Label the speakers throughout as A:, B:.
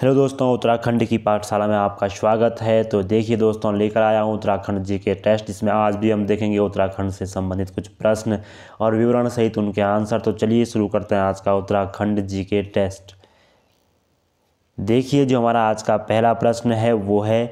A: hello दोस्तों उत्तराखंड की पाठशाला में आपका स्वागत है तो देखिए दोस्तों लेकर आया हूँ उत्तराखंड जी के टेस्ट जिसमें आज भी हम देखेंगे उत्तराखंड से संबंधित कुछ प्रश्न और विवरण सहित उनके आंसर तो चलिए शुरू करते हैं आज का उत्तराखंड जी के टेस्ट देखिए जो हमारा आज का पहला प्रश्न है वो है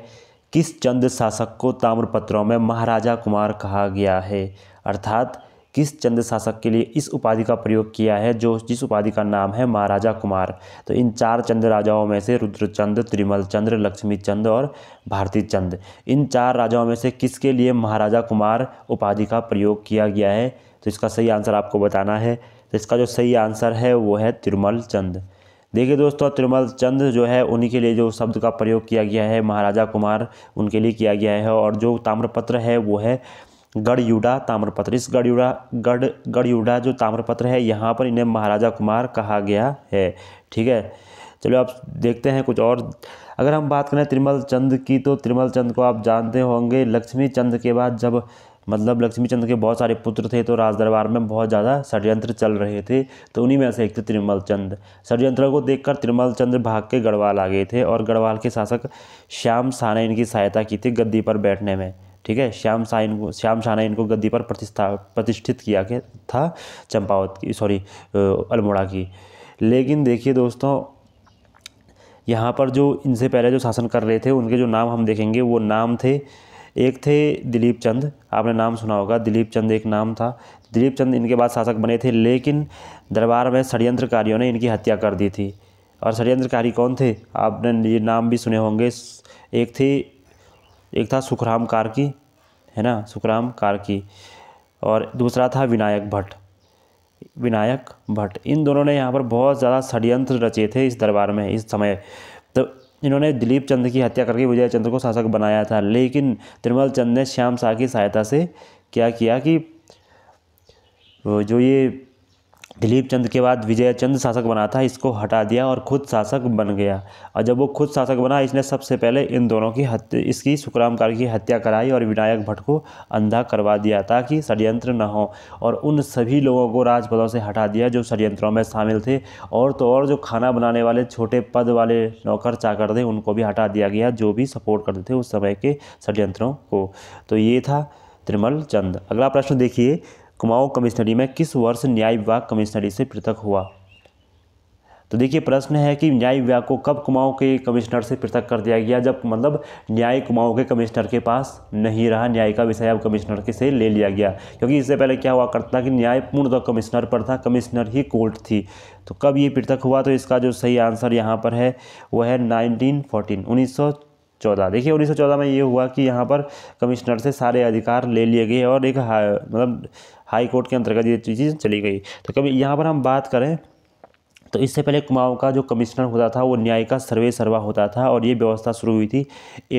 A: किस चंद शासक को ताम्रपत्रों में महाराजा कुमार कहा गया है अर्थात किस चंद्र शासक के लिए इस उपाधि का प्रयोग किया है जो जिस उपाधि का नाम है महाराजा कुमार तो इन चार चंद राजाओं में से रुद्रचंद त्रिमल चंद्र लक्ष्मी चंद और भारती चंद इन चार राजाओं में से किसके लिए महाराजा कुमार उपाधि का प्रयोग किया गया है तो इसका सही आंसर आपको बताना है तो इसका जो सही आंसर है वो है तिरुमल चंद देखिए दोस्तों तिरुमल चंद जो है उन्हीं के लिए जो शब्द का प्रयोग किया गया है महाराजा कुमार उनके लिए किया गया है और जो ताम्रपत्र है वो है गढ़युडा ताम्रपत्र इस गढ़युडा गढ़ गढ़युडा जो ताम्रपत्र है यहाँ पर इन्हें महाराजा कुमार कहा गया है ठीक है चलो आप देखते हैं कुछ और अगर हम बात करें त्रिमल चंद की तो त्रिमल चंद को आप जानते होंगे लक्ष्मी चंद के बाद जब मतलब लक्ष्मी चंद के बहुत सारे पुत्र थे तो राजदरबार में बहुत ज़्यादा षडयंत्र चल रहे थे तो उन्हीं में से एक थे त्रिमल चंद षडयंत्र को देखकर त्रिमल चंद भाग के गढ़वाल आ गए थे और गढ़वाल के शासक श्याम शाह ने इनकी सहायता की थी गद्दी पर बैठने में ठीक है श्याम शाह इनको श्याम शाह ने इनको गद्दी पर प्रतिष्ठा प्रतिष्ठित किया के था चंपावत की सॉरी अल्मोड़ा की लेकिन देखिए दोस्तों यहाँ पर जो इनसे पहले जो शासन कर रहे थे उनके जो नाम हम देखेंगे वो नाम थे एक थे दिलीप चंद आपने नाम सुना होगा दिलीप चंद एक नाम था दिलीप चंद इनके बाद शासक बने थे लेकिन दरबार में षडयंत्रकारियों ने इनकी हत्या कर दी थी और षडयंत्रकारी कौन थे आपने ये नाम भी सुने होंगे एक थे एक था सुखराम कार्की है ना सुखराम कार्की और दूसरा था विनायक भट्ट विनायक भट्ट इन दोनों ने यहाँ पर बहुत ज़्यादा षडयंत्र रचे थे इस दरबार में इस समय तो इन्होंने दिलीप चंद की हत्या करके विजय चंद्र को शासक बनाया था लेकिन त्रिमल चंद ने श्याम शाह की सहायता से क्या किया कि जो ये दिलीप चंद के बाद विजय चंद शासक बना था इसको हटा दिया और खुद शासक बन गया और जब वो खुद शासक बना इसने सबसे पहले इन दोनों की हत्या इसकी सुखरामकार की हत्या कराई और विनायक भट्ट को अंधा करवा दिया ताकि षडयंत्र न हो और उन सभी लोगों को राजपदों से हटा दिया जो षडयंत्रों में शामिल थे और तो और जो खाना बनाने वाले छोटे पद वाले नौकर चाकर थे उनको भी हटा दिया गया जो भी सपोर्ट करते थे उस समय के षडयंत्रों को तो ये था त्रिमल चंद अगला प्रश्न देखिए कुमाऊं कमिश्नरी में किस वर्ष न्याय विभाग कमिश्नरी से पृथक हुआ तो देखिए प्रश्न है कि न्याय विभाग को कब कुमाऊं के कमिश्नर से पृथक कर दिया गया जब मतलब न्याय कुमाऊं के कमिश्नर के पास नहीं रहा न्याय का विषय अब कमिश्नर के से ले लिया गया क्योंकि इससे पहले क्या हुआ करता था कि न्याय तो कमिश्नर पर था कमिश्नर ही कोर्ट थी तो कब ये पृथक हुआ तो इसका जो सही आंसर यहाँ पर है वह है नाइनटीन फोर्टीन उन्नीस सौ चौदह देखिए उन्नीस सौ चौदह में ये हुआ कि यहाँ पर कमिश्नर से सारे अधिकार ले लिए गए और एक हाई मतलब हाई कोर्ट के अंतर्गत ये चीज़ चली गई तो कभी यहाँ पर हम बात करें तो इससे पहले कुमाऊँ का जो कमिश्नर होता था वो न्याय का सर्वे सर्वा होता था और ये व्यवस्था शुरू हुई थी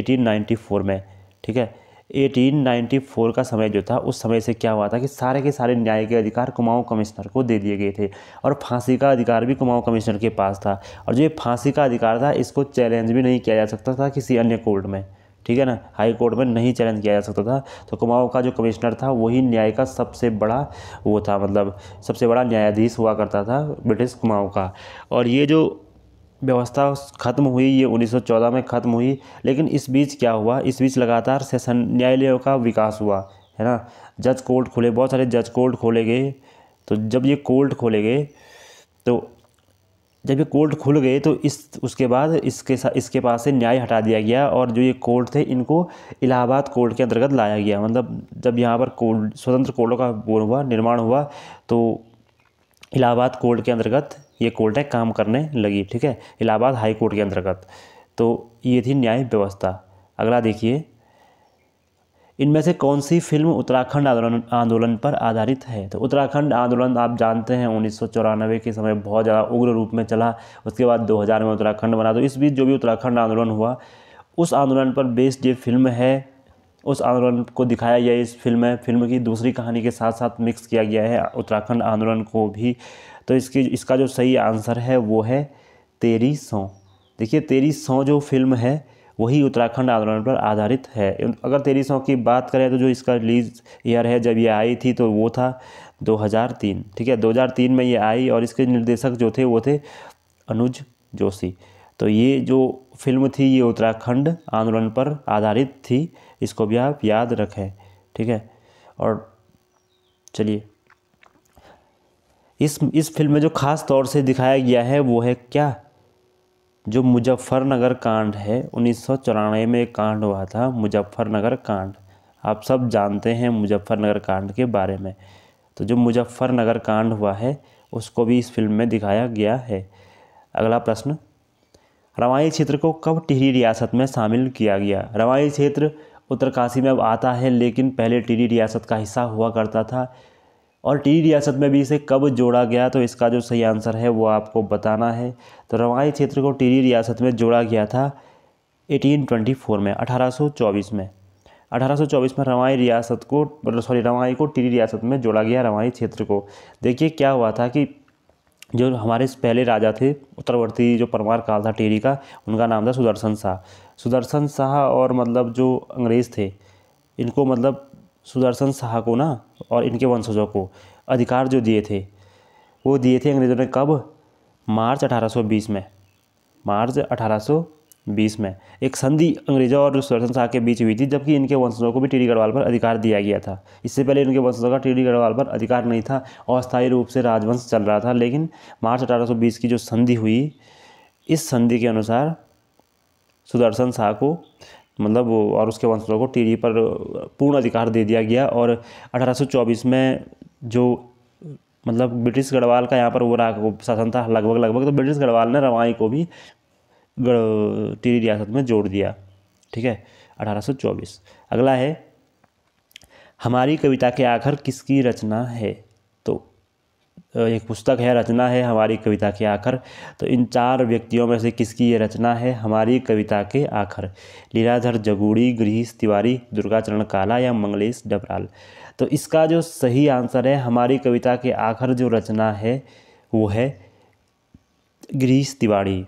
A: 1894 में ठीक है 1894 का समय जो था उस समय से क्या हुआ था कि सारे के सारे न्याय के अधिकार कुमाऊं कमिश्नर को दे दिए गए थे और फांसी का अधिकार भी कुमाऊं कमिश्नर के पास था और जो ये फांसी का अधिकार था इसको चैलेंज भी नहीं किया जा सकता था किसी अन्य कोर्ट में ठीक है ना हाई कोर्ट में नहीं चैलेंज किया जा सकता था तो कुमाऊं का जो कमिश्नर था वही न्याय का सबसे बड़ा वो था मतलब सबसे बड़ा न्यायाधीश हुआ करता था ब्रिटिश कुमाऊं का और ये जो व्यवस्था खत्म हुई ये 1914 में खत्म हुई लेकिन इस बीच क्या हुआ इस बीच लगातार सेशन न्यायालयों का विकास हुआ है ना जज कोर्ट खोले बहुत सारे जज कोर्ट खोले गए तो जब ये कोर्ट खोले गए तो जब ये कोर्ट खुल गए तो इस उसके बाद इसके इसके पास से न्याय हटा दिया गया और जो ये कोर्ट थे इनको इलाहाबाद कोर्ट के अंतर्गत लाया गया मतलब जब यहाँ पर कोर्ट स्वतंत्र कोर्टों का हुआ निर्माण हुआ तो इलाहाबाद कोर्ट के अंतर्गत ये कोर्टें काम करने लगी ठीक है इलाहाबाद हाई कोर्ट के अंतर्गत तो ये थी न्याय व्यवस्था अगला देखिए इनमें से कौन सी फिल्म उत्तराखंड आंदोलन आंदोलन पर आधारित है तो उत्तराखंड आंदोलन आप जानते हैं उन्नीस के समय बहुत ज़्यादा उग्र रूप में चला उसके बाद 2000 में उत्तराखंड बना तो इस बीच जो भी उत्तराखंड आंदोलन हुआ उस आंदोलन पर बेस्ड ये फिल्म है उस आंदोलन को दिखाया गया इस फिल्म में फिल्म की दूसरी कहानी के साथ साथ मिक्स किया गया है उत्तराखंड आंदोलन को भी तो इसकी इसका जो सही आंसर है वो है तेरी सौ देखिए तेरी सौ जो फिल्म है वही उत्तराखंड आंदोलन पर आधारित है अगर तेरी सौ की बात करें तो जो इसका रिलीज ईयर है जब ये आई थी तो वो था 2003 ठीक है 2003 में ये आई और इसके निर्देशक जो थे वो थे अनुज जोशी तो ये जो फिल्म थी ये उत्तराखंड आंदोलन पर आधारित थी इसको भी आप याद रखें ठीक है और चलिए इस इस फिल्म में जो ख़ास तौर से दिखाया गया है वो है क्या जो मुजफ्फरनगर कांड है उन्नीस में एक कांड हुआ था मुजफ्फरनगर कांड आप सब जानते हैं मुजफ्फरनगर कांड के बारे में तो जो मुजफ्फरनगर कांड हुआ है उसको भी इस फिल्म में दिखाया गया है अगला प्रश्न रवानी क्षेत्र को कब टिहरी रियासत में शामिल किया गया रवानी क्षेत्र उत्तरकाशी में अब आता है लेकिन पहले टिहरी रियासत का हिस्सा हुआ करता था और टी रियासत में भी इसे कब जोड़ा गया तो इसका जो सही आंसर है वो आपको बताना है तो रवानी क्षेत्र को टीरी रियासत में जोड़ा गया था 1824 में 1824 में 1824 में रवाई रियासत को मतलब सॉरी रवाई को टीरी रियासत में जोड़ा गया रवाई क्षेत्र को देखिए क्या हुआ था कि जो हमारे पहले राजा थे उत्तरवर्ती जो परमार काल था टेरी का उनका नाम था सुदर्शन शाह सुदर्शन शाह और मतलब जो अंग्रेज़ थे इनको मतलब सुदर्शन शाह को ना और इनके वंशजों को अधिकार जो दिए थे वो दिए थे अंग्रेज़ों ने कब मार्च 1820 में मार्च 1820 में एक संधि अंग्रेज़ों और सुदर्शन शाह के बीच हुई थी जबकि इनके वंशजों को भी टीडी गढ़वाल पर अधिकार दिया गया था इससे पहले इनके वंशजों का टीडी गढ़वाल पर अधिकार नहीं था अस्थायी रूप से राजवंश चल रहा था लेकिन मार्च अठारह की जो संधि हुई इस संधि के अनुसार सुदर्शन शाह को मतलब और उसके वंशजों को टीरी पर पूर्ण अधिकार दे दिया गया और 1824 में जो मतलब ब्रिटिश गढ़वाल का यहाँ पर वो रहा शासन था लगभग लगभग तो ब्रिटिश गढ़वाल ने रवाई को भी टीरी रियासत में जोड़ दिया ठीक है 1824 अगला है हमारी कविता के आखिर किसकी रचना है तो एक पुस्तक है रचना है हमारी कविता के आखर तो इन चार व्यक्तियों में से किसकी ये रचना है हमारी कविता के आखर लीलाधर जगूड़ी गृहीश तिवारी दुर्गाचरण काला या मंगलेश डबराल तो इसका जो सही आंसर है हमारी कविता के आखिर जो रचना है वो है गिरीश तिवारी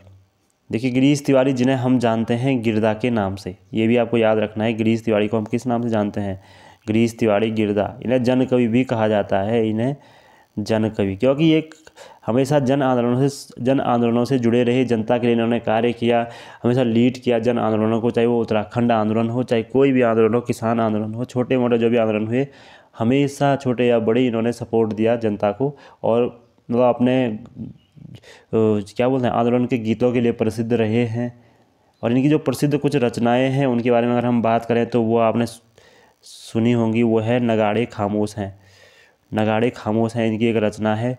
A: देखिए गिरीश तिवारी जिन्हें हम जानते हैं गिरदा के नाम से ये भी आपको याद रखना है गिरीश तिवारी को हम किस नाम से जानते हैं गिरीश तिवारी गिरदा इन्हें जन कवि भी कहा जाता है इन्हें जन कवि क्योंकि ये हमेशा जन आंदोलनों से जन आंदोलनों से जुड़े रहे जनता के लिए इन्होंने कार्य किया हमेशा लीड किया जन आंदोलनों को चाहे वो उत्तराखंड आंदोलन हो चाहे कोई भी आंदोलन हो किसान आंदोलन हो छोटे मोटे जो भी आंदोलन हुए हमेशा छोटे या बड़े इन्होंने सपोर्ट दिया जनता को और मतलब अपने क्या बोलते हैं आंदोलन के गीतों के लिए प्रसिद्ध रहे हैं और इनकी जो प्रसिद्ध कुछ रचनाएं हैं उनके बारे में अगर हम बात करें तो वो आपने सुनी होंगी वो है नगाड़े खामोश हैं नगाड़े खामोश हैं इनकी एक रचना है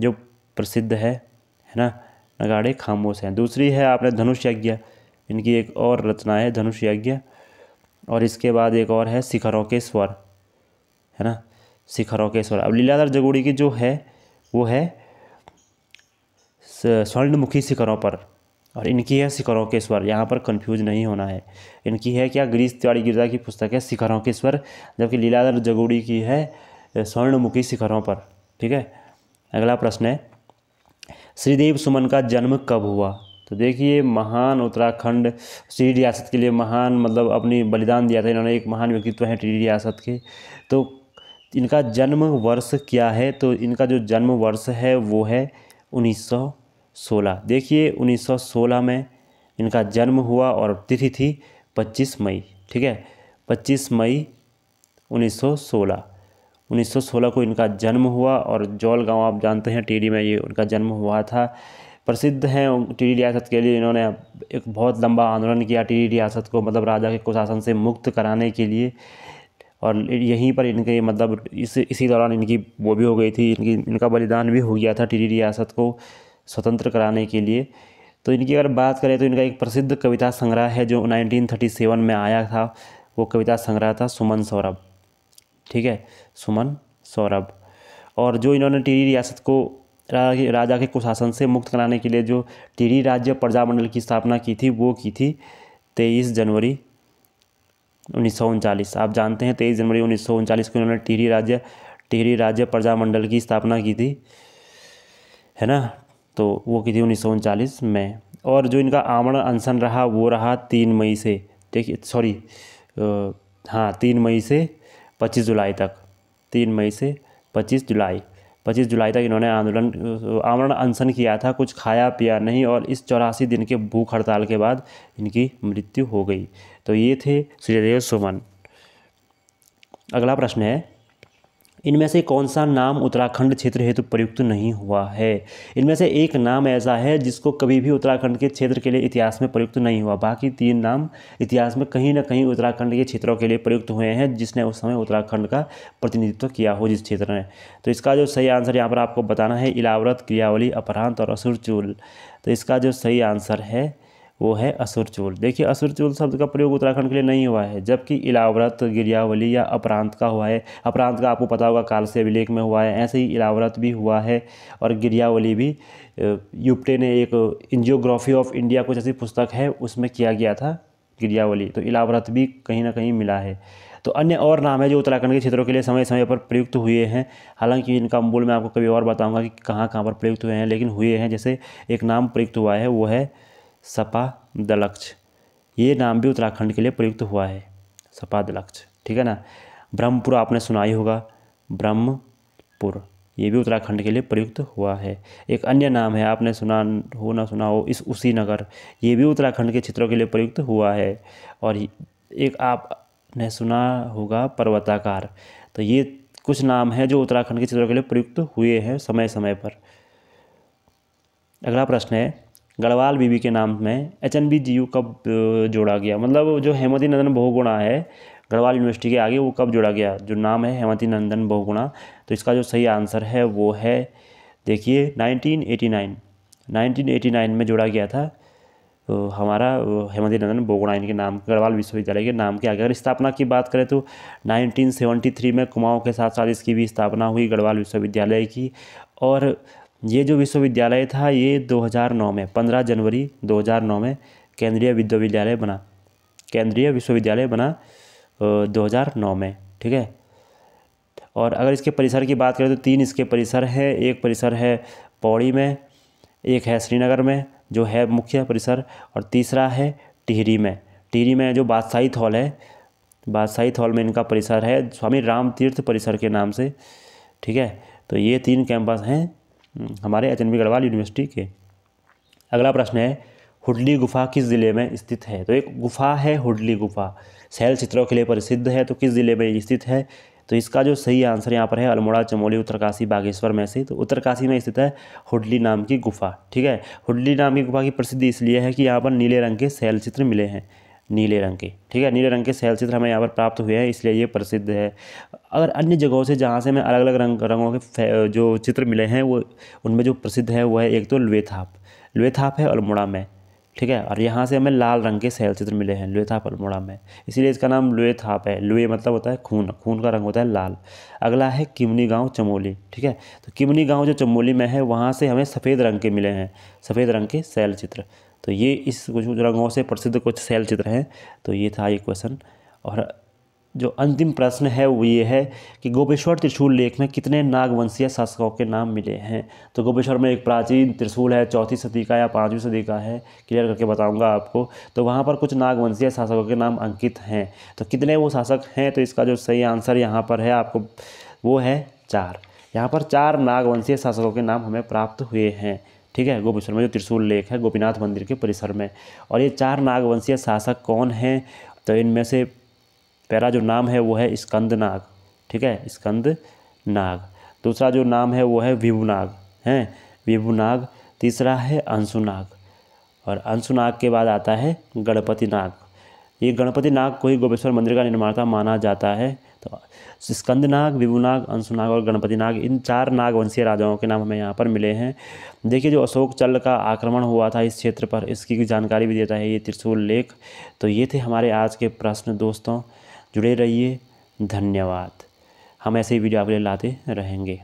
A: जो प्रसिद्ध है है ना नगाड़े खामोश हैं दूसरी है आपने धनुष यज्ञ इनकी एक और रचना है धनुष यज्ञ और इसके बाद एक और है शिखरों के स्वर है ना शिखरों के स्वर अब लीलाधर जगोड़ी की जो है वो है स्वर्णमुखी शिखरों पर और इनकी है शिखरों के स्वर यहाँ पर कंफ्यूज नहीं होना है इनकी है क्या ग्रीस तिवारी गिरजा की पुस्तक है शिखरों के स्वर जबकि लीलाधर जगोड़ी की है स्वर्णमुखी शिखरों पर ठीक है अगला प्रश्न है श्रीदेव सुमन का जन्म कब हुआ तो देखिए महान उत्तराखंड श्री रियासत के लिए महान मतलब अपनी बलिदान दिया था इन्होंने एक महान व्यक्तित्व हैं टी रियासत के तो इनका जन्म वर्ष क्या है तो इनका जो जन्म वर्ष है वो है 1916 देखिए 1916 में इनका जन्म हुआ और तिथि थी 25 मई ठीक है 25 मई 1916 1916 को इनका जन्म हुआ और जौल गांव आप जानते हैं टीडी में ये उनका जन्म हुआ था प्रसिद्ध हैं टीडी रियासत के लिए इन्होंने एक बहुत लंबा आंदोलन किया टीडी रियासत को मतलब राजा के कुशासन से मुक्त कराने के लिए और यहीं पर इनके मतलब इस इसी दौरान इनकी वो भी हो गई थी इनकी इनका बलिदान भी हो गया था टी रियासत को स्वतंत्र कराने के लिए तो इनकी अगर बात करें तो इनका एक प्रसिद्ध कविता संग्रह है जो 1937 में आया था वो कविता संग्रह था सुमन सौरभ ठीक है सुमन सौरभ और जो इन्होंने टिहरी रियासत को राजा के कुशासन से मुक्त कराने के लिए जो टिहरी राज्य प्रजामंडल की स्थापना की थी वो की थी तेईस जनवरी उन्नीस आप जानते हैं तेईस जनवरी उन्नीस को इन्होंने टिहरी राज्य टिहरी राज्य प्रजामंडल की स्थापना की थी है ना तो वो की थी उन्नीस में और जो इनका आमरण अनशन रहा वो रहा तीन मई से ठीक सॉरी हाँ तीन मई से 25 जुलाई तक तीन मई से 25 जुलाई 25 जुलाई तक इन्होंने आंदोलन आमरण अनशन किया था कुछ खाया पिया नहीं और इस चौरासी दिन के भूख हड़ताल के बाद इनकी मृत्यु हो गई तो ये थे श्रीदेव सुमन अगला प्रश्न है इनमें से कौन सा नाम उत्तराखंड क्षेत्र हेतु प्रयुक्त नहीं हुआ है इनमें से एक नाम ऐसा है जिसको कभी भी उत्तराखंड के क्षेत्र के लिए इतिहास में प्रयुक्त नहीं हुआ बाकी तीन नाम इतिहास में कहीं ना कहीं उत्तराखंड के क्षेत्रों के लिए प्रयुक्त हुए हैं जिसने उस समय उत्तराखंड का प्रतिनिधित्व किया हो जिस क्षेत्र ने तो इसका जो सही आंसर यहाँ पर आपको बताना है इलावरत क्रियावली अपरांत और असुरचूल तो इसका जो सही आंसर है वो है असुरचूल देखिए असुरचूल शब्द का प्रयोग उत्तराखंड के लिए नहीं हुआ है जबकि इलाव्रत गिरियावली या अपरांत का हुआ है अपरांत का आपको पता होगा काल से अभिलेख में हुआ है ऐसे ही इलाव्रत भी हुआ है और गिरियावली भी यूपटे ने एक इंजियोग्राफी ऑफ इंडिया कुछ ऐसी पुस्तक है उसमें किया गया था गिरियावली तो इलाव्रत भी कहीं ना कहीं मिला है तो अन्य और नाम है जो उत्तराखंड के क्षेत्रों के लिए समय समय पर प्रयुक्त हुए हैं हालांकि इनका मूल मैं आपको कभी और बताऊंगा कि कहाँ कहाँ पर प्रयुक्त हुए हैं लेकिन हुए हैं जैसे एक नाम प्रयुक्त हुआ है वो है सपा दलक्ष ये नाम भी उत्तराखंड के लिए प्रयुक्त हुआ है सपा दलक्ष ठीक है ना ब्रह्मपुर आपने सुना ही होगा ब्रह्मपुर ये भी उत्तराखंड के लिए प्रयुक्त हुआ है एक अन्य नाम है आपने सुना हो ना सुना हो इस उसी नगर ये भी उत्तराखंड के क्षेत्रों के लिए प्रयुक्त हुआ है और एक आपने सुना होगा पर्वताकार तो ये कुछ नाम है जो उत्तराखंड के क्षेत्रों के लिए प्रयुक्त हुए हैं समय समय पर अगला प्रश्न है गढ़वाल बीबी के नाम में H N B G U कब जोड़ा गया मतलब जो हेमती नंदन बहुगुणा है गढ़वाल यूनिवर्सिटी के आगे वो कब जोड़ा गया जो नाम है हेमती नंदन बहुगुणा तो इसका जो सही आंसर है वो है देखिए 1989 1989 में जोड़ा गया था तो हमारा हेमती नंदन बोगुणा इनके नाम गढ़वाल विश्वविद्यालय के नाम के आगे अगर स्थापना की बात करें तो 1973 में कुमाऊँ के साथ साथ इसकी भी स्थापना हुई गढ़वाल विश्वविद्यालय की और ये जो विश्वविद्यालय था ये 2009 में 15 जनवरी 2009 में केंद्रीय विश्वविद्यालय बना केंद्रीय विश्वविद्यालय बना 2009 में ठीक है और अगर इसके परिसर की बात करें तो तीन इसके परिसर हैं एक परिसर है पौड़ी में एक है श्रीनगर में जो है मुख्य परिसर और तीसरा है टिहरी में टिहरी में जो बादशाही हॉल है बादशाही हॉल में इनका परिसर है स्वामी राम तीर्थ परिसर के नाम से ठीक है तो ये तीन कैंपस हैं हम्म, हमारे एच गढ़वाल यूनिवर्सिटी के अगला प्रश्न है हुडली गुफा किस ज़िले में स्थित है तो एक गुफा है हुडली गुफा शैल चित्रों के लिए प्रसिद्ध है तो किस ज़िले में स्थित है तो इसका जो सही आंसर यहाँ पर है अल्मोड़ा चमोली उत्तरकाशी बागेश्वर में से तो उत्तरकाशी में स्थित है हुडली नाम की गुफा ठीक है हुडली नाम की गुफा की प्रसिद्धि इसलिए है कि यहाँ पर नीले रंग के शैल चित्र मिले हैं नीले रंग के ठीक है नीले रंग के शैल चित्र हमें यहाँ पर प्राप्त हुए हैं इसलिए ये प्रसिद्ध है अगर अन्य जगहों से जहाँ से हमें अलग अलग रंग रंगों के जो चित्र मिले हैं वो उनमें जो प्रसिद्ध है वो है एक तो ल्वेथाप थाप है अल्मोड़ा में ठीक है और यहाँ से हमें लाल रंग के शैल चित्र मिले हैं लोएथाप अल्मोड़ा में इसीलिए इसका नाम थाप है लुए मतलब होता है खून खून का रंग होता है लाल अगला है किमनी गाँव चमोली ठीक है तो किमनी गाँव जो चमोली में है वहाँ से हमें सफ़ेद रंग के मिले हैं सफ़ेद रंग के शैल चित्र तो ये इस कुछ रंगों से प्रसिद्ध कुछ शैल चित्र हैं तो ये था ये क्वेश्चन और जो अंतिम प्रश्न है वो ये है कि गोपेश्वर त्रिशूल लेख में कितने नागवंशीय शासकों के नाम मिले हैं तो गोपेश्वर में एक प्राचीन त्रिशूल है चौथी सदी का या पाँचवीं सदी का है क्लियर करके बताऊंगा आपको तो वहाँ पर कुछ नागवंशीय शासकों के नाम अंकित हैं तो कितने वो शासक हैं तो इसका जो सही आंसर यहाँ पर है आपको वो है चार यहाँ पर चार नागवंशीय शासकों के नाम हमें प्राप्त हुए हैं ठीक है गोपेश्वर में जो त्रिशूल लेख है गोपीनाथ मंदिर के परिसर में और ये चार नागवंशीय शासक कौन हैं तो इनमें से पहला जो नाम है वो है स्कंदनाग ठीक है स्कंद नाग दूसरा जो नाम है वो है विभुनाग हैं विभुनाग तीसरा है अंशुनाग और अंशुनाग के बाद आता है गणपति नाग ये गणपति नाग को ही गोपेश्वर मंदिर का निर्माता माना जाता है तो स्कंद नाग विभुनाग अंशुनाग और गणपति नाग इन चार नागवंशीय राजाओं के नाम हमें यहाँ पर मिले हैं देखिए जो अशोक चल का आक्रमण हुआ था इस क्षेत्र पर इसकी जानकारी भी देता है ये त्रिशूल लेख तो ये थे हमारे आज के प्रश्न दोस्तों जुड़े रहिए धन्यवाद हम ऐसे ही वीडियो आपके लिए लाते रहेंगे